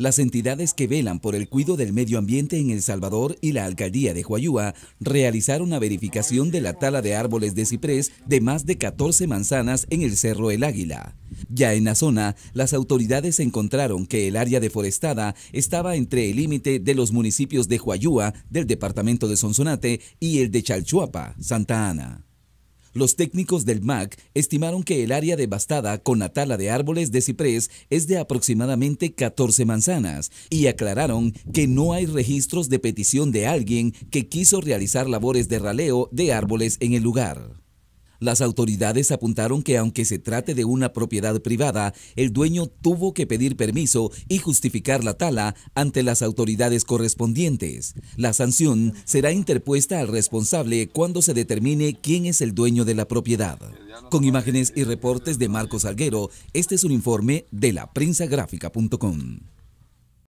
Las entidades que velan por el cuidado del medio ambiente en El Salvador y la alcaldía de Huayúa realizaron una verificación de la tala de árboles de ciprés de más de 14 manzanas en el Cerro El Águila. Ya en la zona, las autoridades encontraron que el área deforestada estaba entre el límite de los municipios de Huayúa, del departamento de Sonsonate, y el de Chalchuapa, Santa Ana. Los técnicos del MAC estimaron que el área devastada con la tala de árboles de ciprés es de aproximadamente 14 manzanas y aclararon que no hay registros de petición de alguien que quiso realizar labores de raleo de árboles en el lugar. Las autoridades apuntaron que aunque se trate de una propiedad privada, el dueño tuvo que pedir permiso y justificar la tala ante las autoridades correspondientes. La sanción será interpuesta al responsable cuando se determine quién es el dueño de la propiedad. Con imágenes y reportes de Marcos Alguero, este es un informe de la